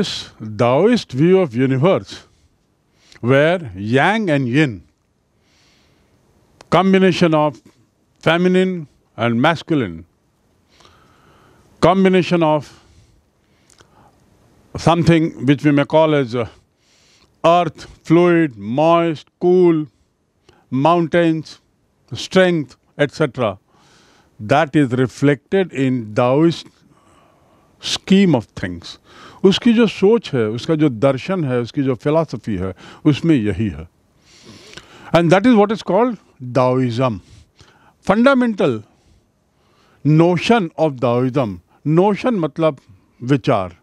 this Taoist view of universe where yang and yin, combination of feminine and masculine, combination of something which we may call as uh, earth, fluid, moist, cool, mountains, strength, etc. That is reflected in Taoist scheme of things. उसकी जो सोच है उसका जो दर्शन है उसकी जो philosophy है उसमें यही है and that is what is called Daoism fundamental notion of Daoism notion मतलब विचार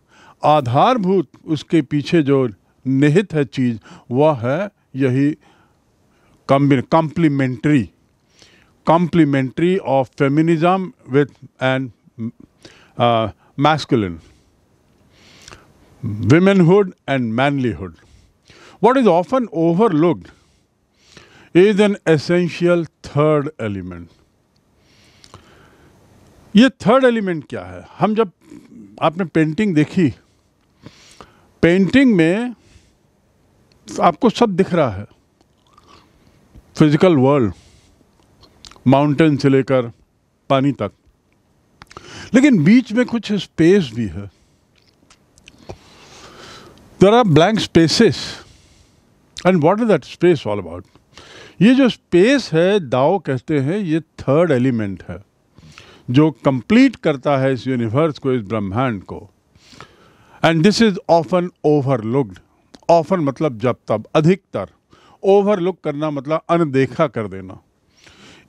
आधारभूत उसके पीछे जो निहित है चीज़ वह है यही complementary complementary of feminism with and masculine womanhood and manlyhood. What is often overlooked is an essential third element. ये थर्ड एलिमेंट क्या है हम जब आपने पेंटिंग देखी पेंटिंग में आपको सब दिख रहा है फिजिकल वर्ल्ड माउंटेन से लेकर पानी तक लेकिन बीच में कुछ स्पेस भी है there are blank spaces and what is that space all about ये जो स्पेस है दाओ कहते हैं ये थर्ड एलिमेंट है जो कंप्लीट करता है इस यूनिवर्स को इस ब्रह्मांड को and this is often looked often मतलब जब तब अधिकतर ओवरलुक करना मतलब अनदेखा कर देना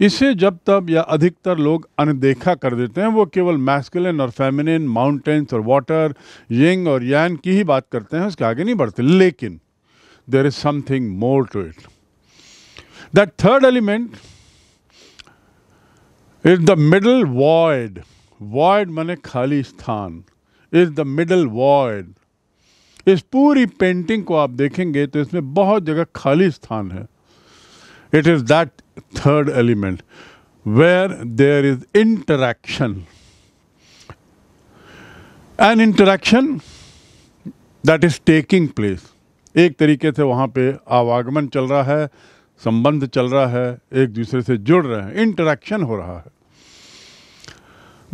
इसे जब तब या अधिकतर लोग अनदेखा कर देते हैं वो केवल मैस्कुलिन और फेमिनिन माउंटेन्स और वाटर यंग और यान की ही बात करते हैं उसके आगे नहीं बढ़ते लेकिन there is something more to it that third element is the middle void void माने खाली स्थान इज द मिडल वॉयड इस पूरी पेंटिंग को आप देखेंगे तो इसमें बहुत जगह खाली स्थान है it is that third element where there is interaction. An interaction that is taking place. एक तरीके से वहाँ पे आवागमन चल रहा है संबंध चल रहा है एक दूसरे से जुड़ रहे हैं इंटरेक्शन हो रहा है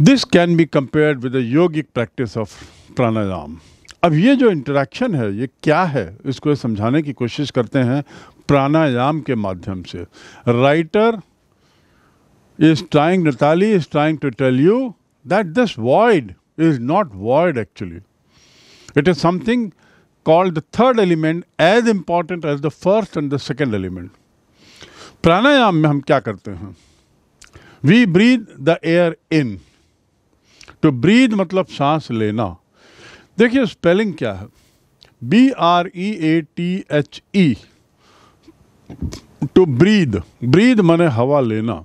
this can be compared with yogic practice of pranayama अब ये जो इंटरेक्शन है ये क्या है इसको समझाने की कोशिश करते हैं प्राणायाम के माध्यम से writer is trying Natalie is trying to tell you that this void is not void actually it is something called the third element as important as the first and the second element pranayama में हम क्या करते हैं we breathe the air in to breathe मतलब सांस लेना देखिए spelling क्या है B R E A T H E to breathe breathe मैंने हवा लेना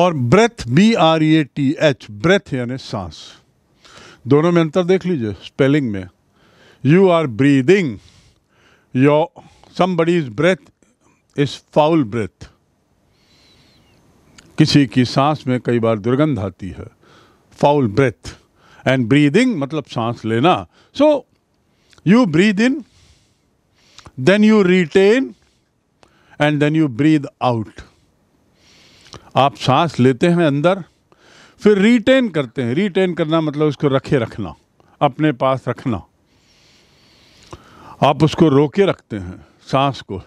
और breath B R A T H breath यानी सांस दोनों में अंतर देख लीजिए स्पेलिंग में you are breathing your somebody is breath is foul breath किसी की सांस में कई बार दुर्गंध आती है फाउल ब्रेथ एंड ब्रीदिंग मतलब सांस लेना so you breathe in then you retain and then you breathe out आप सांस लेते हैं अंदर फिर रिटेन करते हैं रिटेन करना मतलब उसको रखे रखना अपने पास रखना आप उसको रोके रखते हैं सांस को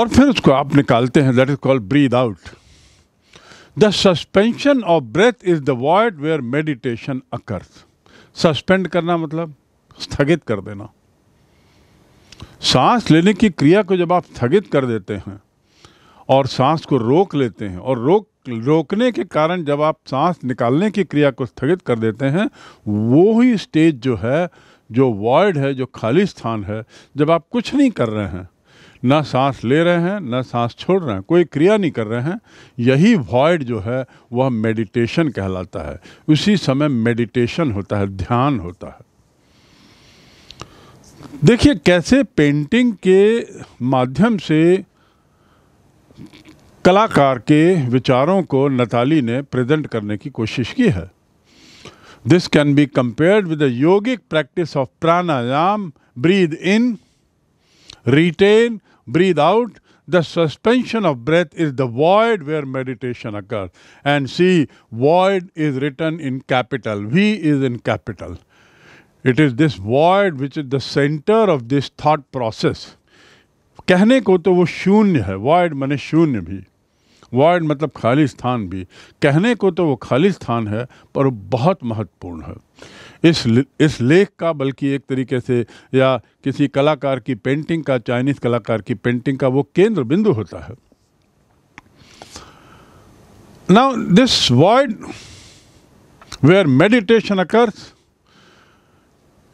और फिर उसको आप निकालते हैं that is called breathe out the suspension of breath is the word where meditation occurs suspend करना मतलब स्थगित कर देना सांस लेने की क्रिया को जब आप स्थगित कर देते हैं और सांस को रोक लेते हैं और रोक रोकने के कारण जब आप सांस निकालने की क्रिया को स्थगित कर देते हैं वो ही स्टेज जो है जो वॉइड है जो खाली स्थान है जब आप कुछ नहीं कर रहे हैं ना सांस ले रहे हैं ना सांस छोड़ रहे हैं कोई क्रिया नहीं कर रहे हैं यही वॉइड जो है वह मेडिटेशन कहलाता है उसी समय मेडिटेशन होता है ध्यान होता है देखिए कैसे पेंटिंग के माध्यम से कलाकार के विचारों को नताली ने प्रेजेंट करने की कोशिश की है this can be compared with the yogic practice of pranayama breathe in retain breathe out the suspension of breath is the void where meditation occur and see void is written in capital V is in capital it is this word which is the centre of this thought process कहने को तो वो शून्य है word मैंने शून्य भी word मतलब खाली स्थान भी कहने को तो वो खाली स्थान है पर वो बहुत महत्वपूर्ण है इस इस लेख का बल्कि एक तरीके से या किसी कलाकार की पेंटिंग का चाइनीज़ कलाकार की पेंटिंग का वो केंद्र बिंदु होता है now this word where meditation occurs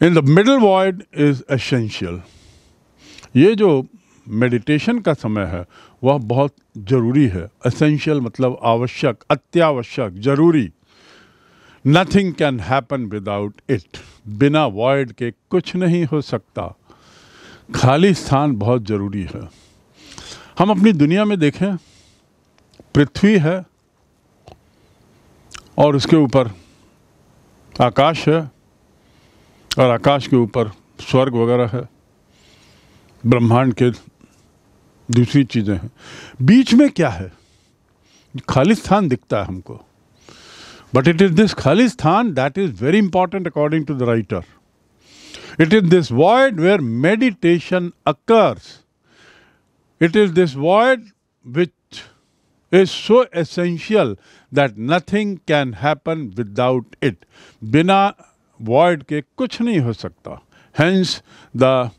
in the middle void is essential ये जो मेडिटेशन का समय है वह बहुत ज़रूरी है असेंशियल मतलब आवश्यक अत्यावश्यक जरूरी nothing can happen without it बिना वॉइड के कुछ नहीं हो सकता खाली स्थान बहुत ज़रूरी है हम अपनी दुनिया में देखें पृथ्वी है और उसके ऊपर आकाश है और आकाश के ऊपर स्वर्ग वगैरह है ब्रह्मांड के दूसरी चीज़ें हैं बीच में क्या है खाली स्थान दिखता है हमको बट इट इज दिस खाली स्थान that is very important according to the writer it is this word where meditation occurs it is this word which is so essential that nothing can happen without it बिना void के कुछ नहीं हो सकता hence the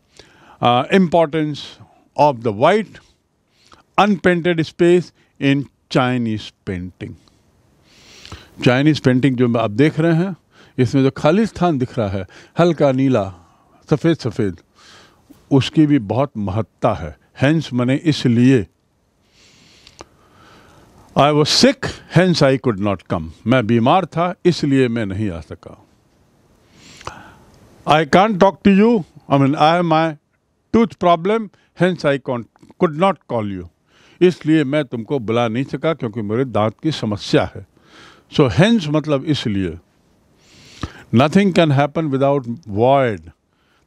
importance of the white unpainted space in Chinese painting Chinese painting जो आप देख रहे हैं इसमें जो खाली स्थान दिख रहा है हल्का नीला सफ़ेद सफ़ेद उसकी भी बहुत महत्ता है हैंस मैंने इसलिए I was sick hence I could not come मैं बीमार था इसलिए मैं नहीं आ सका I can't talk to you. I mean, I have my tooth problem, hence I can't, could not call you. इसलिए मैं तुमको बुला नहीं सका क्योंकि मेरे दांत की समस्या है सो so, हेंस मतलब इसलिए nothing can happen without void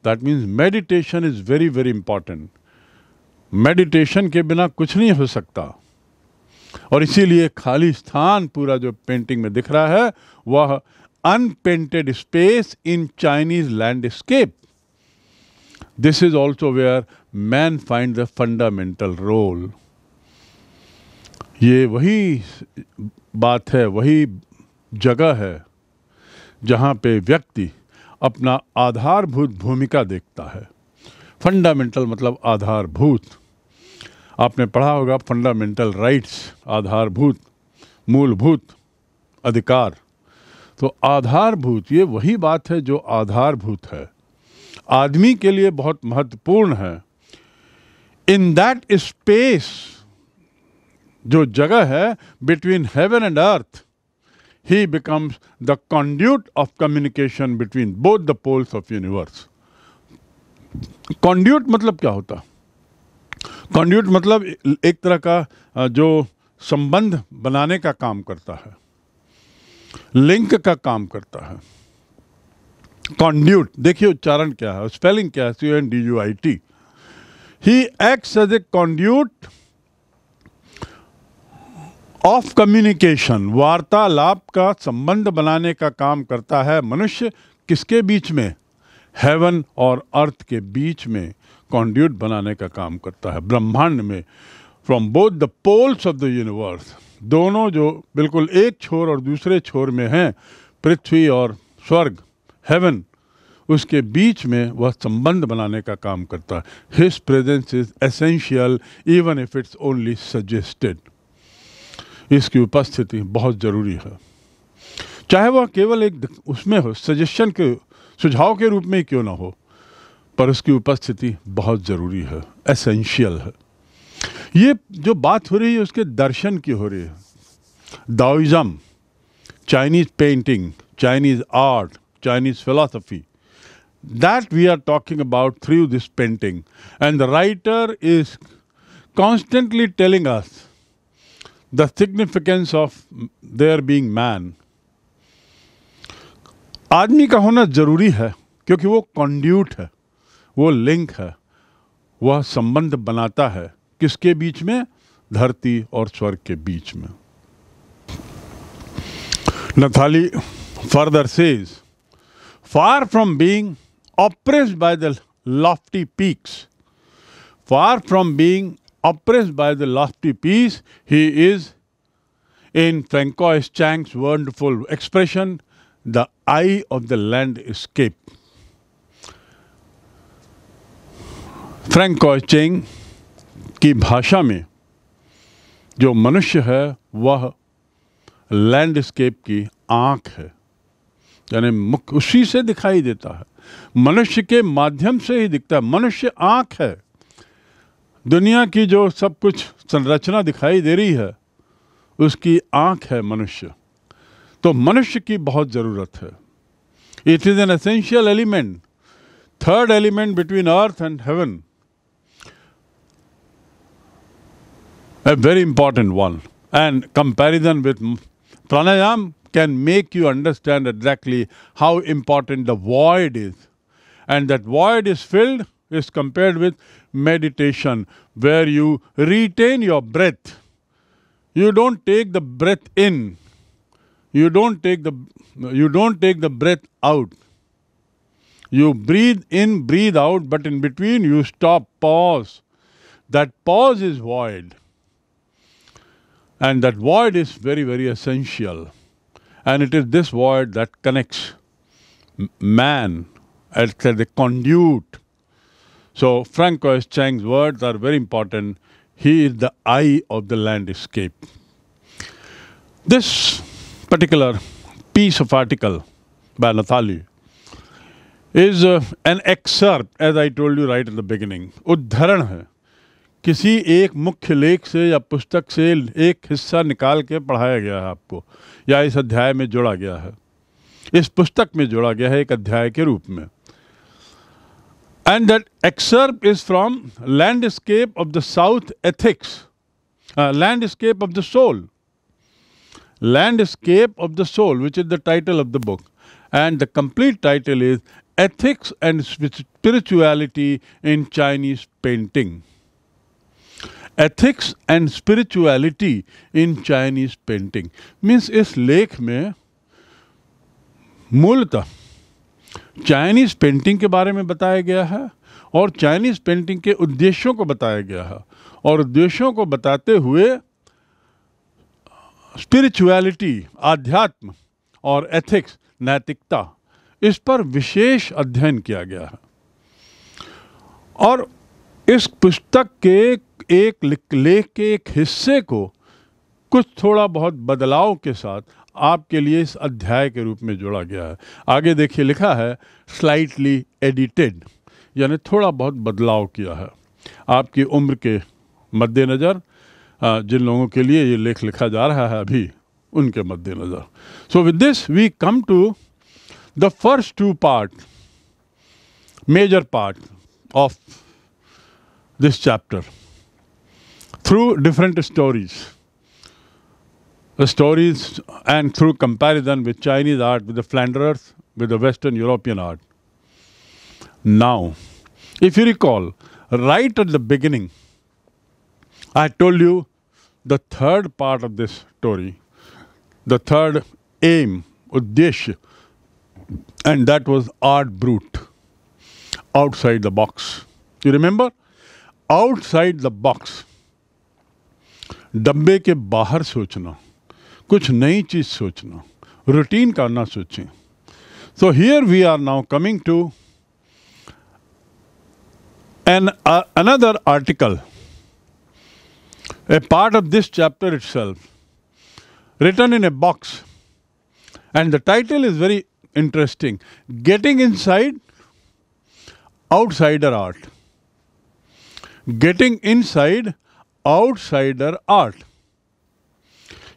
that means meditation is very very important meditation के बिना कुछ नहीं हो सकता और इसीलिए खाली स्थान पूरा जो पेंटिंग में दिख रहा है वह unpainted space in Chinese landscape. This is also where man finds the fundamental role. ये वही बात है वही जगह है जहाँ पे व्यक्ति अपना आधारभूत भूमिका देखता है फंडामेंटल मतलब आधारभूत आपने पढ़ा होगा फंडामेंटल राइट्स आधारभूत मूलभूत अधिकार तो आधारभूत ये वही बात है जो आधारभूत है आदमी के लिए बहुत महत्वपूर्ण है इन दैट स्पेस जो जगह है between heaven and earth he becomes the conduit of communication between both the poles of universe conduit मतलब क्या होता कॉन्ड्यूट मतलब एक तरह का जो संबंध बनाने का काम करता है लिंक का काम करता है कॉन्ड्यूट देखिए उच्चारण क्या है स्पेलिंग क्या है C N D U I T he acts as a conduit of communication वार्तालाप का संबंध बनाने का काम करता है मनुष्य किसके बीच में हेवन और अर्थ के बीच में कॉन्ड्यूट बनाने का काम करता है ब्रह्मांड में from both the poles of the universe दोनों जो बिल्कुल एक छोर और दूसरे छोर में हैं पृथ्वी और स्वर्ग हेवन उसके बीच में वह संबंध बनाने का काम करता है his presence is essential even if it's only suggested इसकी उपस्थिति बहुत ज़रूरी है चाहे वह केवल एक उसमें हो सजेशन के सुझाव के रूप में क्यों ना हो पर उसकी उपस्थिति बहुत ज़रूरी है एसेंशियल है ये जो बात हो रही है उसके दर्शन की हो रही है Daoism Chinese painting Chinese art Chinese philosophy that we are talking about through this painting and the writer is constantly telling us the significance of there being man आदमी का होना जरूरी है क्योंकि वो कंड्यूट है वो लिंक है वह संबंध बनाता है किसके बीच में धरती और स्वर्ग के बीच में Nathalie further says far from being oppressed by the lofty peaks far from being oppressed by the lofty peace he is in Francois Cheng's wonderful expression the eye of the landscape Francois Cheng की भाषा में जो मनुष्य है वह landscape की आँख है यानी मुख उसी से दिखाई देता है मनुष्य के माध्यम से ही दिखता है मनुष्य आँख है दुनिया की जो सब कुछ संरचना दिखाई दे रही है उसकी आँख है मनुष्य तो मनुष्य की बहुत ज़रूरत है it is an essential element third element between earth and heaven a very important one. And comparison with pranayam can make you understand exactly how important the void is. And that void is filled is compared with meditation, where you retain your breath. You don't take the breath in. You don't take the you don't take the breath out. You breathe in, breathe out, but in between you stop, pause. That pause is void. And that void is very, very essential. And it is this void that connects man as the conduit. So Francois Chang's words are very important. He is the eye of the landscape. This particular piece of article by Nathalie is uh, an excerpt, as I told you right at the beginning. Udharan hai. किसी एक मुख्य लेख से या पुस्तक से एक हिस्सा निकाल के पढ़ाया गया है आपको या इस अध्याय में जोड़ा गया है इस पुस्तक में जोड़ा गया है एक अध्याय के रूप में and that excerpt is from landscape of the south ethics landscape of the soul landscape of the soul which is the title of the book and the complete title is ethics and spirituality in Chinese painting ethics and spirituality in Chinese painting means इस लेख में मूलतः Chinese painting के बारे में बताया गया है और चाइनीज पेंटिंग के उद्देश्यों को बताया गया है और उद्देश्यों को बताते हुए स्पिरिचुअलिटी आध्यात्म और एथिक्स नैतिकता इस पर विशेष अध्ययन किया गया है और इस पुस्तक के एक लेख के एक हिस्से को कुछ थोड़ा बहुत बदलाव के साथ आपके लिए इस अध्याय के रूप में जोड़ा गया है आगे देखिए लिखा है स्लाइटली एडिटेड यानी थोड़ा बहुत बदलाव किया है आपकी उम्र के मद्देनज़र जिन लोगों के लिए ये लेख लिखा जा रहा है अभी उनके मद्देनज़र so with this we come to the first two part major part of this chapter through different stories. The stories and through comparison with Chinese art, with the Flanders, with the Western European art. Now, if you recall, right at the beginning, I told you the third part of this story, the third aim, uddeshy, and that was art brute, outside the box. You remember? Outside the box डब्बे के बाहर सोचना कुछ नई चीज़ सोचना routine का ना सोचें so here we are now coming to an another article a part of this chapter itself written in a box and the title is very interesting getting inside outsider art Getting inside outsider art.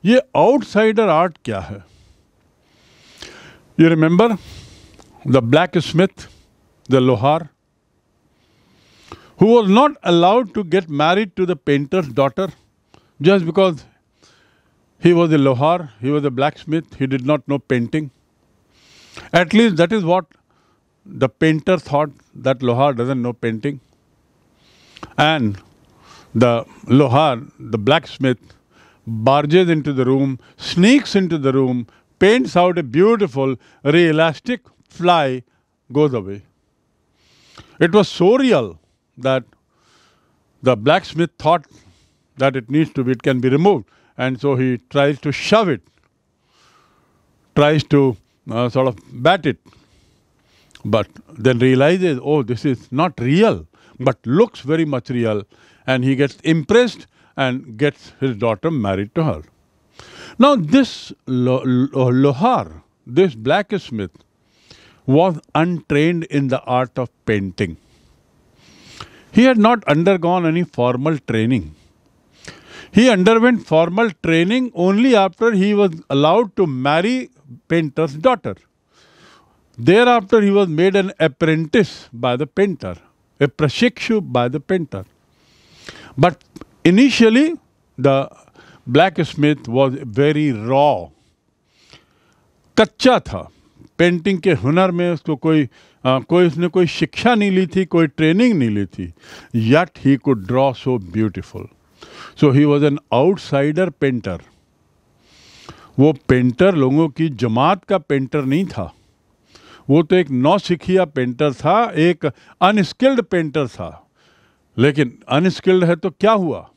ये outsider art? क्या है you remember the blacksmith the who was not allowed to get married to the painter's daughter just because he was a Lohar, he was a blacksmith, he did not know painting. At least that is what the painter thought that Lohar doesn't know painting and the Lohar, the blacksmith, barges into the room, sneaks into the room, paints out a beautiful realistic fly, goes away. It was so real that the blacksmith thought that it needs to be, it can be removed. And so he tries to shove it, tries to uh, sort of bat it, but then realizes, oh, this is not real but looks very material and he gets impressed and gets his daughter married to her. Now, this Lohar, this blacksmith, was untrained in the art of painting. He had not undergone any formal training. He underwent formal training only after he was allowed to marry painter's daughter. Thereafter, he was made an apprentice by the painter a prashikshu by the painter. But initially, the blacksmith was very raw. कच्चा था painting के हुनर में उसको कोई आ, कोई उसने कोई शिक्षा नहीं ली थी कोई ट्रेनिंग नहीं ली थी yet he could draw so beautiful so he was an outsider painter वो पेंटर लोगों की जमात का पेंटर नहीं था वो तो एक नौसिखिया पेंटर था एक अनस्किल्ड पेंटर था लेकिन अनस्किल्ड है तो क्या हुआ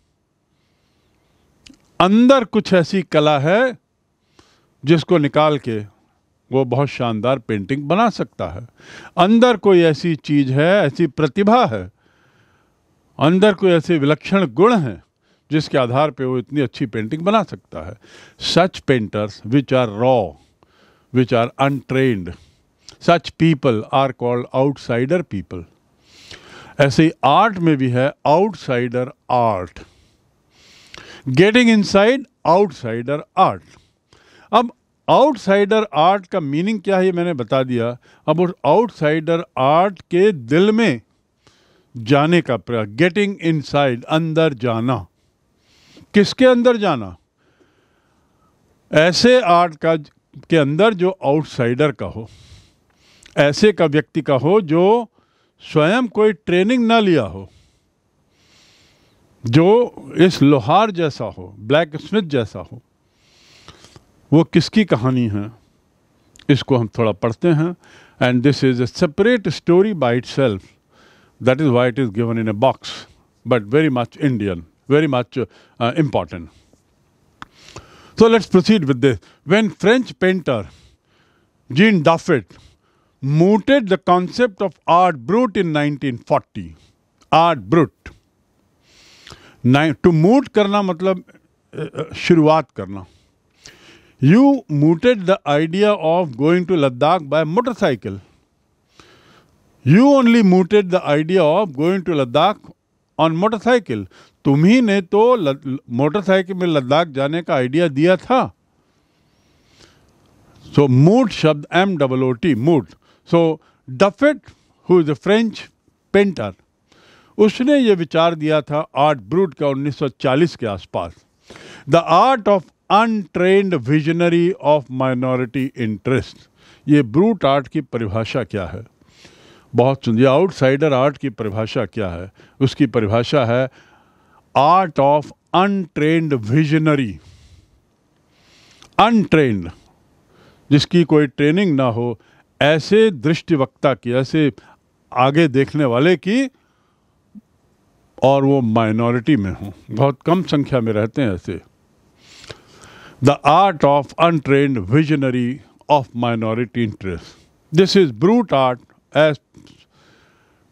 अंदर कुछ ऐसी कला है जिसको निकाल के वो बहुत शानदार पेंटिंग बना सकता है अंदर कोई ऐसी चीज है ऐसी प्रतिभा है अंदर कोई ऐसे विलक्षण गुण हैं जिसके आधार पे वो इतनी अच्छी पेंटिंग बना सकता है such painters which are raw which are untrained such people are called outsider people ऐसे ही आर्ट में भी है outsider art getting inside outsider art अब आउटसाइडर आर्ट का मीनिंग क्या है ये मैंने बता दिया अब उस आउटसाइडर आर्ट के दिल में जाने का प्रयास गेटिंग इनसाइड अंदर जाना किसके अंदर जाना ऐसे आर्ट का के अंदर जो आउटसाइडर का हो ऐसे का व्यक्ति का हो जो स्वयं कोई ट्रेनिंग ना लिया हो जो इस लोहार जैसा हो ब्लैक स्मिथ जैसा हो वो किसकी कहानी है इसको हम थोड़ा पढ़ते हैं and this is a separate story by itself that is why it is given in a box but very much Indian very much important so let's proceed with this when French painter Jean Dubuffet mooted the concept of art brut in 1940. Art brut. To moot karna matlab shuruaat karna You mooted the idea of going to Ladakh by motorcycle. You only mooted the idea of going to Ladakh on motorcycle. तुम ही ने तो motorcycle में लद्दाख जाने का idea दिया था so mooted शब्द M double O T mooted so Dubuffet who is a French painter उसने ये विचार दिया था आर्ट ब्रूट का 1940 के आसपास the art of untrained visionary of minority interest ये ब्रूट आर्ट की परिभाषा क्या है बहुत सुंदर आउटसाइडर आर्ट की परिभाषा क्या है उसकी परिभाषा है art of untrained visionary untrained जिसकी कोई ट्रेनिंग ना हो ऐसे दृष्टिवक्ता की ऐसे आगे देखने वाले की और वो माइनॉरिटी में हों बहुत कम संख्या में रहते हैं ऐसे the art of untrained visionary of minority interest this is brut art as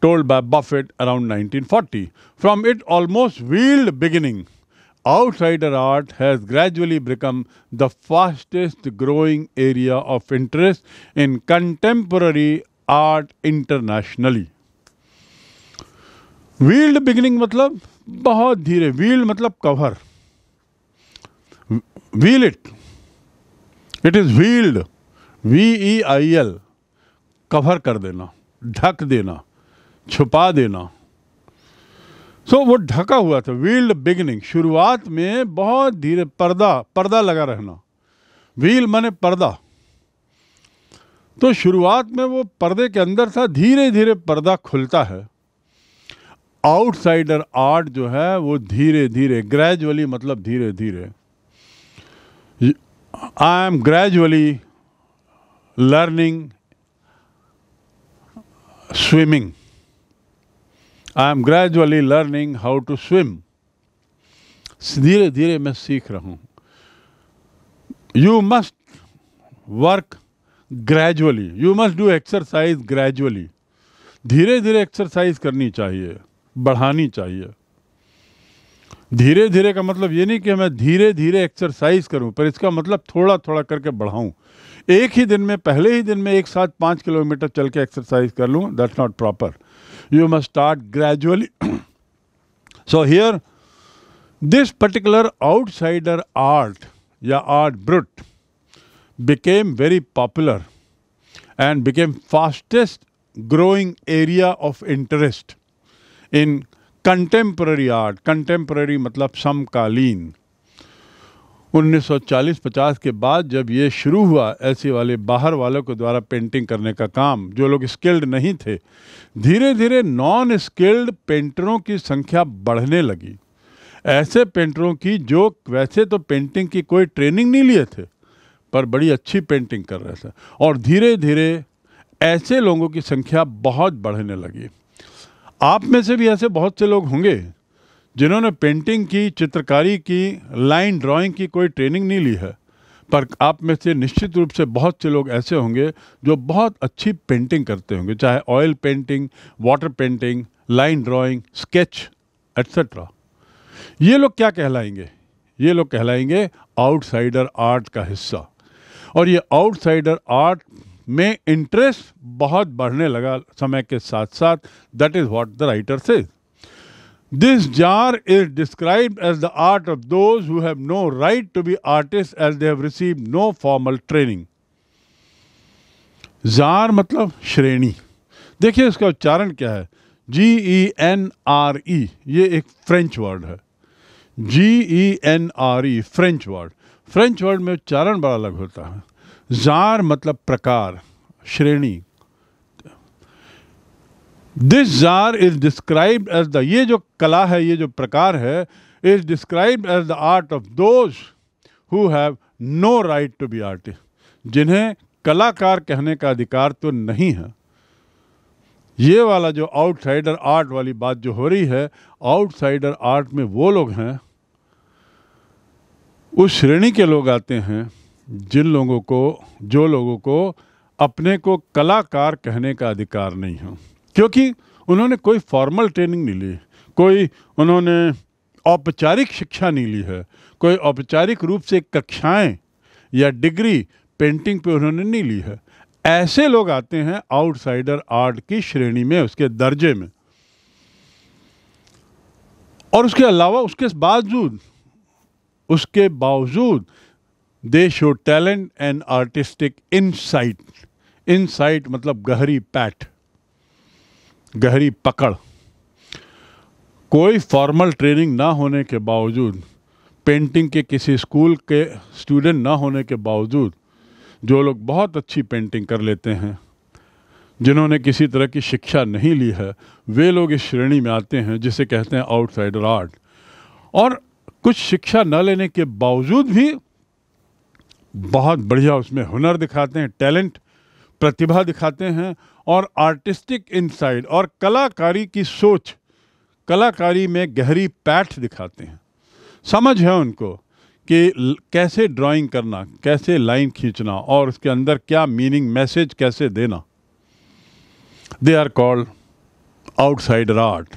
told by Dubuffet around 1940. From it almost veiled beginning outsider art has gradually become the fastest growing area of interest in contemporary art internationally. Veiled beginning मतलब बहुत धीरे veiled मतलब cover. Veil it. It is is V e i l. Cover, E I so so, वो ढका हुआ था wheeled beginning शुरुआत में बहुत धीरे पर्दा पर्दा लगा रहना व्हील माने पर्दा तो शुरुआत में वो पर्दे के अंदर था धीरे धीरे पर्दा खुलता है आउटसाइडर आर्ट जो है वो धीरे धीरे ग्रेजुअली मतलब धीरे धीरे I am gradually learning swimming I am gradually learning how to swim धीरे धीरे मैं सीख रहा हूँ you must work gradually you must do exercise gradually धीरे धीरे एक्सरसाइज करनी चाहिए बढ़ानी चाहिए धीरे धीरे का मतलब ये नहीं कि मैं धीरे धीरे एक्सरसाइज करूं पर इसका मतलब थोड़ा थोड़ा करके बढ़ाऊं एक ही दिन में पहले ही दिन में एक साथ पाँच किलोमीटर चल के एक्सरसाइज कर लूँ that's not proper you must start gradually. so here, this particular outsider art, the art brut, became very popular and became fastest growing area of interest in contemporary art. Contemporary matlab samkaleen. 1940-50 के बाद जब ये शुरू हुआ ऐसे वाले बाहर वालों के द्वारा पेंटिंग करने का काम जो लोग स्किल्ड नहीं थे धीरे धीरे नॉन स्किल्ड पेंटरों की संख्या बढ़ने लगी ऐसे पेंटरों की जो वैसे तो पेंटिंग की कोई ट्रेनिंग नहीं लिए थे पर बड़ी अच्छी पेंटिंग कर रहे थे और धीरे धीरे ऐसे लोगों की संख्या बहुत बढ़ने लगी आप में से भी ऐसे बहुत से लोग होंगे जिन्होंने पेंटिंग की चित्रकारी की लाइन ड्राइंग की कोई ट्रेनिंग नहीं ली है पर आप में से निश्चित रूप से बहुत से लोग ऐसे होंगे जो बहुत अच्छी पेंटिंग करते होंगे चाहे oil painting water painting line drawing sketch etcetera ये लोग क्या कहलाएंगे ये लोग कहलाएंगे आउटसाइडर आर्ट का हिस्सा और ये आउटसाइडर आर्ट में इंटरेस्ट बहुत बढ़ने लगा समय के साथ साथ that is what the writer says This jar is described as the art of those who have no right to be artists as they have received no formal training. Genre मतलब श्रेणी देखिए इसका उच्चारण क्या है जी ई एन आर ई ये एक French word है G E N R E French word French word में उच्चारण बड़ा अलग होता है जार मतलब प्रकार श्रेणी this genre is describe as the ये जो कला है ये जो प्रकार है is describe as the art of those who have no right to be artist जिन्हें कलाकार कहने का अधिकार तो नहीं है ये वाला जो आउटसाइडर आर्ट वाली बात जो हो रही है आउटसाइडर आर्ट में वो लोग हैं उस श्रेणी के लोग आते हैं जिन लोगों को जो लोगों को अपने को कलाकार कहने का अधिकार नहीं है क्योंकि उन्होंने कोई फॉर्मल ट्रेनिंग नहीं ली कोई उन्होंने औपचारिक शिक्षा नहीं ली है कोई औपचारिक रूप से कक्षाएं या डिग्री पेंटिंग पे उन्होंने नहीं ली है ऐसे लोग आते हैं आउटसाइडर आर्ट की श्रेणी में उसके दर्जे में और उसके अलावा उसके बावजूद उसके बावजूद they show talent and artistic insight insight मतलब गहरी पैठ गहरी पकड़ कोई फॉर्मल ट्रेनिंग ना होने के बावजूद पेंटिंग के किसी स्कूल के स्टूडेंट ना होने के बावजूद जो लोग बहुत अच्छी पेंटिंग कर लेते हैं जिन्होंने किसी तरह की शिक्षा नहीं ली है वे लोग इस श्रेणी में आते हैं जिसे कहते हैं आउटसाइडर आर्ट और कुछ शिक्षा न लेने के बावजूद भी बहुत बढ़िया उसमें हुनर दिखाते हैं टैलेंट प्रतिभा दिखाते हैं और आर्टिस्टिक इनसाइड और कलाकारी की सोच कलाकारी में गहरी पैठ दिखाते हैं समझ है उनको कि कैसे ड्राइंग करना कैसे लाइन खींचना और उसके अंदर क्या मीनिंग मैसेज कैसे देना they are called outsider art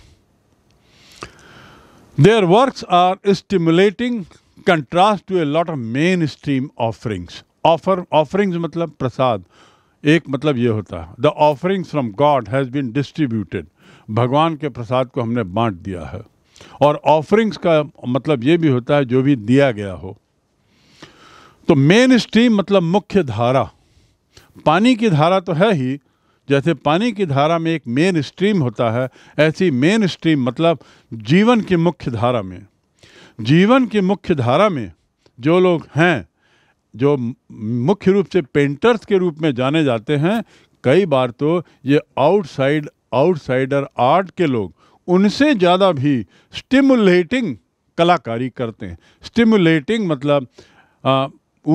their works are stimulating contrast to a lot of mainstream offerings offer offerings मतलब प्रसाद एक मतलब ये होता है the offering from God has been distributed भगवान के प्रसाद को हमने बांट दिया है और ऑफरिंग्स का मतलब ये भी होता है जो भी दिया गया हो तो मेन स्ट्रीम मतलब मुख्य धारा पानी की धारा तो है ही जैसे पानी की धारा में एक मेन स्ट्रीम होता है ऐसी मेन स्ट्रीम मतलब जीवन की मुख्य धारा में जीवन की मुख्य धारा में जो लोग हैं जो मुख्य रूप से पेंटर्स के रूप में जाने जाते हैं कई बार तो ये आउटसाइड आउटसाइडर आर्ट के लोग उनसे ज़्यादा भी स्टिमुलेटिंग कलाकारी करते हैं स्टिमुलेटिंग मतलब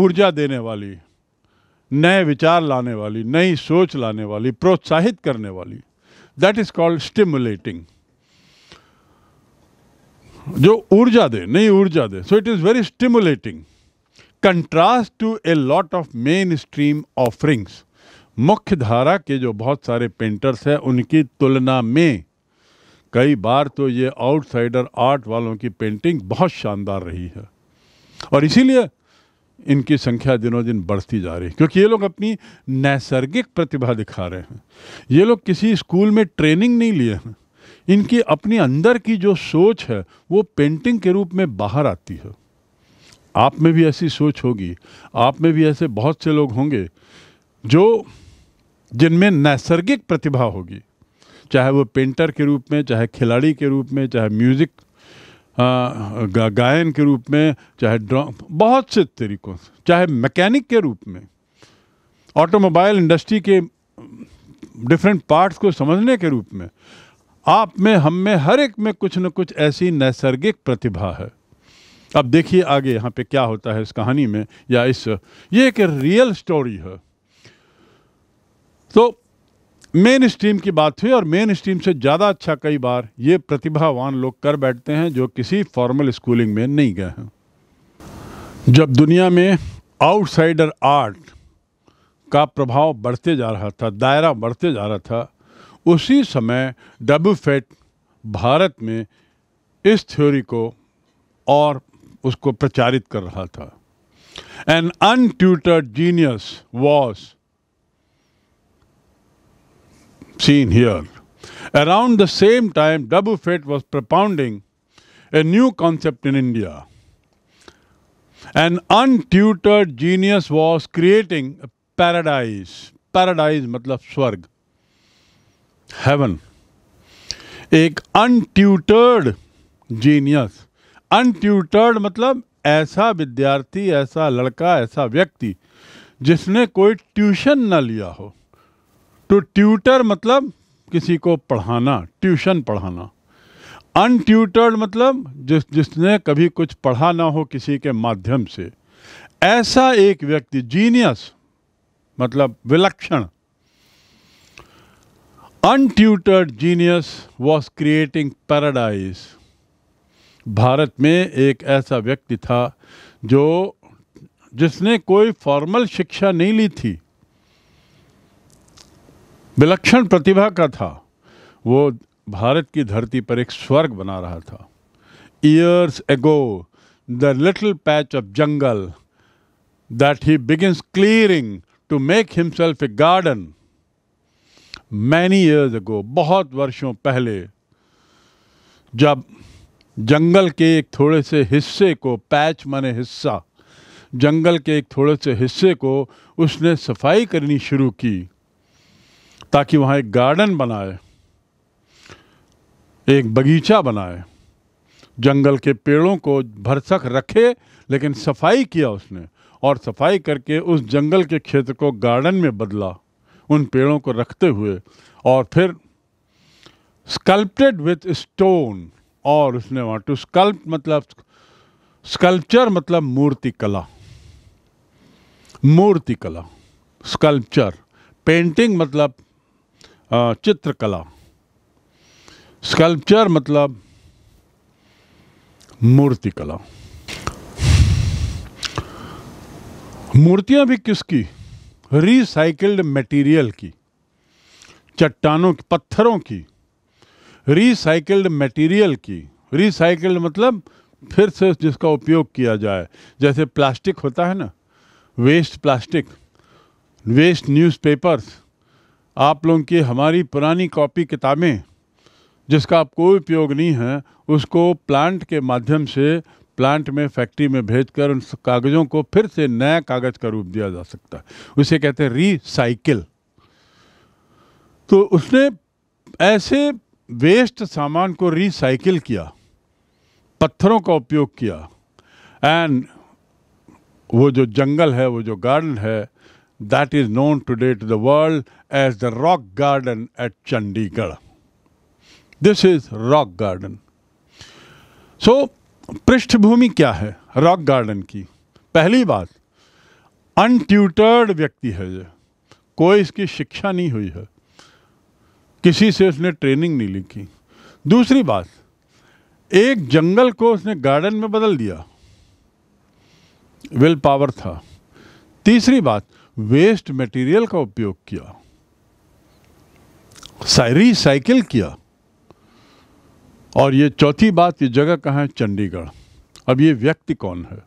ऊर्जा देने वाली नए विचार लाने वाली नई सोच लाने वाली प्रोत्साहित करने वाली दैट इज़ कॉल्ड स्टिमुलेटिंग जो ऊर्जा दे नई ऊर्जा दे so it is very stimulating contrast to a lot of mainstream offerings मुख्य धारा के जो बहुत सारे पेंटर्स हैं उनकी तुलना में कई बार तो ये आउटसाइडर आर्ट वालों की पेंटिंग बहुत शानदार रही है और इसीलिए इनकी संख्या दिनों दिन बढ़ती जा रही है क्योंकि ये लोग अपनी नैसर्गिक प्रतिभा दिखा रहे हैं ये लोग किसी स्कूल में ट्रेनिंग नहीं लिए हैं इनकी अपनी अंदर की जो सोच है वो पेंटिंग के रूप में बाहर आती है आप में भी ऐसी सोच होगी आप में भी ऐसे बहुत से लोग होंगे जो जिनमें नैसर्गिक प्रतिभा होगी चाहे वो पेंटर के रूप में चाहे खिलाड़ी के रूप में चाहे म्यूज़िक गा, गायन के रूप में चाहे ड्रा बहुत से तरीक़ों से चाहे मैकेनिक के रूप में ऑटोमोबाइल इंडस्ट्री के डिफरेंट पार्ट्स को समझने के रूप में आप में हम में हर एक में कुछ न कुछ ऐसी नैसर्गिक प्रतिभा है अब देखिए आगे यहाँ पे क्या होता है इस कहानी में या इस ये एक रियल स्टोरी है तो मेन स्ट्रीम की बात हुई और मेन स्ट्रीम से ज़्यादा अच्छा कई बार ये प्रतिभावान लोग कर बैठते हैं जो किसी फॉर्मल स्कूलिंग में नहीं गए हैं जब दुनिया में आउटसाइडर आर्ट का प्रभाव बढ़ते जा रहा था दायरा बढ़ते जा रहा था उसी समय डब्ल्यू फेट भारत में इस थ्योरी को और उसको प्रचारित कर रहा था an untutored genius was seen here around the same time Dubuffet was propounding a new concept in India an untutored genius was creating paradise paradise मतलब स्वर्ग हेवन एक अनट्यूटर्ड जीनियस अनट्यूटर्ड मतलब ऐसा विद्यार्थी ऐसा लड़का ऐसा व्यक्ति जिसने कोई ट्यूशन ना लिया हो तो ट्यूटर मतलब किसी को पढ़ाना ट्यूशन पढ़ाना अनट्यूटर्ड मतलब जिस जिसने कभी कुछ पढ़ा ना हो किसी के माध्यम से ऐसा एक व्यक्ति जीनियस मतलब विलक्षण untutored genius was creating paradise Bharat में एक ऐसा व्यक्ति था जो जिसने कोई फॉर्मल शिक्षा नहीं ली थी विलक्षण प्रतिभा का था वो भारत की धरती पर एक स्वर्ग बना रहा था years ago the little patch of jungle that he begin clearing to make himself a garden many years ago बहुत वर्षों पहले जब जंगल के एक थोड़े से हिस्से को पैच माने हिस्सा जंगल के एक थोड़े से हिस्से को उसने सफाई करनी शुरू की ताकि वहाँ एक गार्डन बनाए एक बगीचा बनाए जंगल के पेड़ों को भरसक रखे लेकिन सफाई किया उसने और सफाई करके उस जंगल के क्षेत्र को गार्डन में बदला उन पेड़ों को रखते हुए और फिर स्कल्प्टेड विथ स्टोन और उसने वहाँ टू स्कल्प मतलब स्कल्पचर मतलब मूर्ति कला मूर्ति कला स्कल्पचर पेंटिंग मतलब चित्रकला स्कल्पचर मतलब मूर्ति कला मूर्तियां भी किसकी रिसाइकिल्ड मटेरियल की चट्टानों की पत्थरों की रिसाइकल्ड मटेरियल की रिसाइकल्ड मतलब फिर से जिसका उपयोग किया जाए जैसे प्लास्टिक होता है ना वेस्ट प्लास्टिक वेस्ट न्यूज़पेपर्स आप लोगों की हमारी पुरानी कॉपी किताबें जिसका आप कोई उपयोग नहीं है उसको प्लांट के माध्यम से प्लांट में फैक्ट्री में भेजकर उन कागज़ों को फिर से नया कागज़ का रूप दिया जा सकता है उसे कहते हैं रिसाइकिल तो उसने ऐसे वेस्ट सामान को रिसाइकिल किया पत्थरों का उपयोग किया एंड वो जो जंगल है वो जो गार्डन है that is known today to the world as the rock garden at Chandigarh this is rock garden so पृष्ठभूमि क्या है रॉक गार्डन की पहली बात अनट्यूटर्ड व्यक्ति है ये कोई इसकी शिक्षा नहीं हुई है किसी से उसने ट्रेनिंग नहीं ली की दूसरी बात एक जंगल को उसने गार्डन में बदल दिया विल पावर था तीसरी बात वेस्ट मटेरियल का उपयोग किया रिसाइकिल किया और ये चौथी बात ये जगह कहाँ है चंडीगढ़ अब ये व्यक्ति कौन है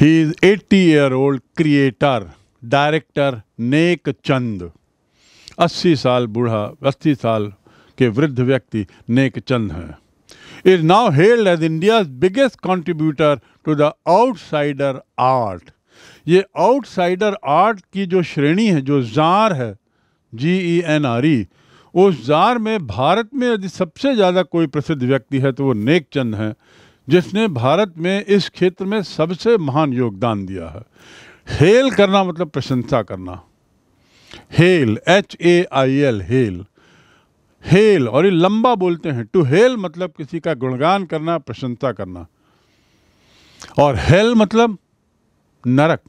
he is eighty year old creator director Nek Chand अस्सी साल बूढ़ा अस्सी साल के वृद्ध व्यक्ति नेक चंद हैं is now held as India biggest contributor to the outsider art ये आउटसाइडर आर्ट की जो श्रेणी है जो जार है जी ई एन आर ई उस जार में भारत में यदि सबसे ज़्यादा कोई प्रसिद्ध व्यक्ति है तो वो नेक चंद हैं जिसने भारत में इस क्षेत्र में सबसे महान योगदान दिया है हेल करना मतलब प्रशंसा करना hail H A I L hail hail और ये लंबा बोलते हैं टू हेल मतलब किसी का गुणगान करना प्रशंसा करना और हेल मतलब नरक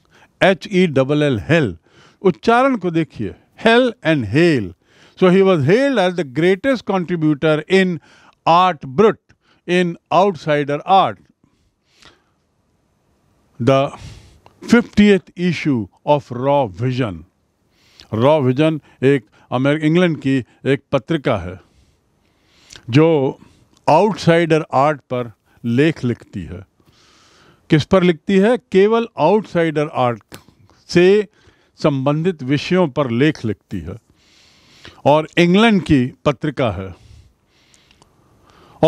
H E double L hell उच्चारण को देखिए hell and hell so he was held as the greatest contributor in art brut in outsider art the fifty issue of Raw Vision Raw Vision एक अमेर England की एक पत्रिका है जो आउटसाइडर आर्ट पर लेख लिखती है किस पर लिखती है केवल आउटसाइडर आर्ट से संबंधित विषयों पर लेख लिखती है और इंग्लैंड की पत्रिका है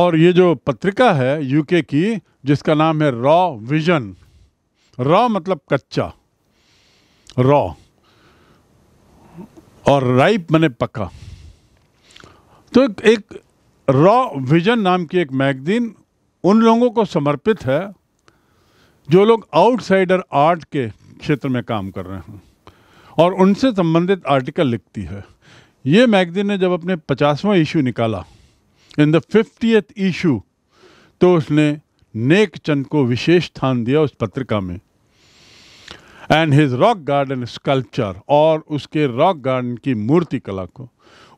और ये जो पत्रिका है यूके की जिसका नाम है रॉ विजन रॉ मतलब कच्चा रॉ और राइप मैंने पक्का तो एक, एक रॉ विजन नाम की एक मैगजीन उन लोगों को समर्पित है जो लोग आउटसाइडर आर्ट के क्षेत्र में काम कर रहे हैं और उनसे संबंधित आर्टिकल लिखती है ये मैगजीन ने जब अपने पचासवा इशू निकाला इन द फिफ्टियथ इशू तो उसने नेक चंद को विशेष स्थान दिया उस पत्रिका में and his rock garden sculpture और उसके रॉक गार्डन की मूर्ति कला को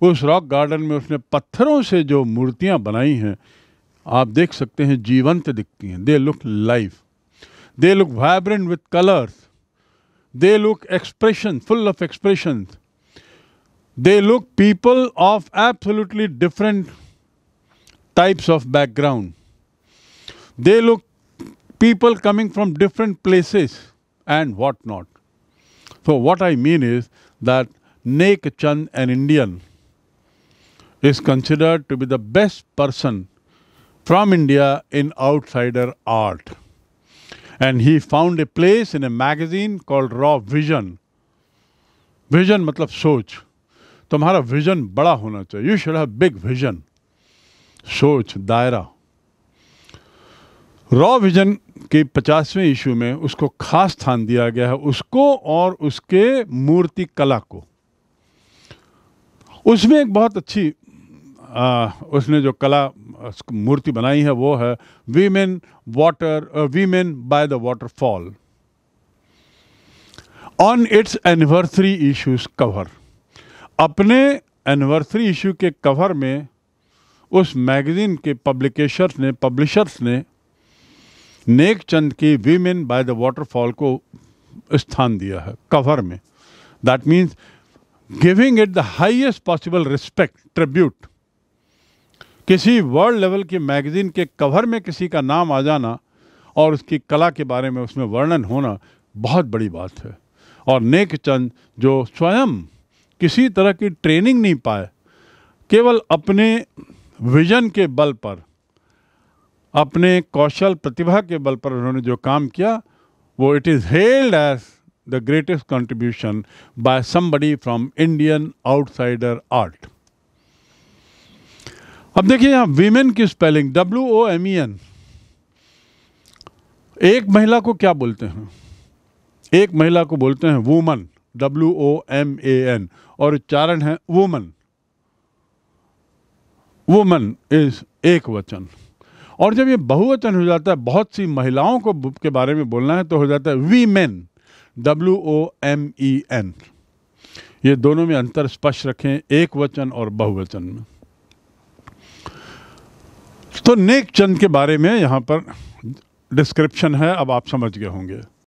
उस रॉक गार्डन में उसने पत्थरों से जो मूर्तियाँ बनाई हैं आप देख सकते हैं जीवंत दिखती हैं they look life they look vibrant with colours they look expression full of expression they look people of absolutely different types of background they look people coming from different places and what not. So, what I mean is that Nek Chand, an Indian, is considered to be the best person from India in outsider art. And he found a place in a magazine called Raw Vision. Vision मतलब सोच तुम्हारा vision बड़ा होना चाहिए you should have big vision. सोच दायरा Raw Vision. के पचासवें इशू में उसको खास स्थान दिया गया है उसको और उसके मूर्ति कला को उसमें एक बहुत अच्छी आ, उसने जो कला मूर्ति बनाई है वो है women water women by the waterfall on its anniversary issues cover अपने एनिवर्सरी इशू के कवर में उस मैगज़ीन के पब्लिकेशर्स ने पब्लिशर्स ने नेक चंद की वीमेन बाय द वाटरफॉल को स्थान दिया है कवर में that means giving it the highest possible respect tribute किसी वर्ल्ड लेवल की मैगजीन के कवर में किसी का नाम आ जाना और उसकी कला के बारे में उसमें वर्णन होना बहुत बड़ी बात है और नेक चंद जो स्वयं किसी तरह की ट्रेनिंग नहीं पाए केवल अपने विजन के बल पर अपने कौशल प्रतिभा के बल पर उन्होंने जो काम किया वो it is held as the greatest contribution by somebody from Indian outsider art अब देखिए यहाँ वीमेन की spelling W O M E N एक महिला को क्या बोलते हैं एक महिला को बोलते हैं woman W O M A N और उच्चारण है वूमन वुमन इज एक वचन और जब ये बहुवचन हो जाता है बहुत सी महिलाओं को के बारे में बोलना है तो हो जाता है women W O M E e N ये दोनों में अंतर स्पष्ट रखें एक वचन और बहुवचन में तो नेक चंद के बारे में यहाँ पर डिस्क्रिप्शन है अब आप समझ गए होंगे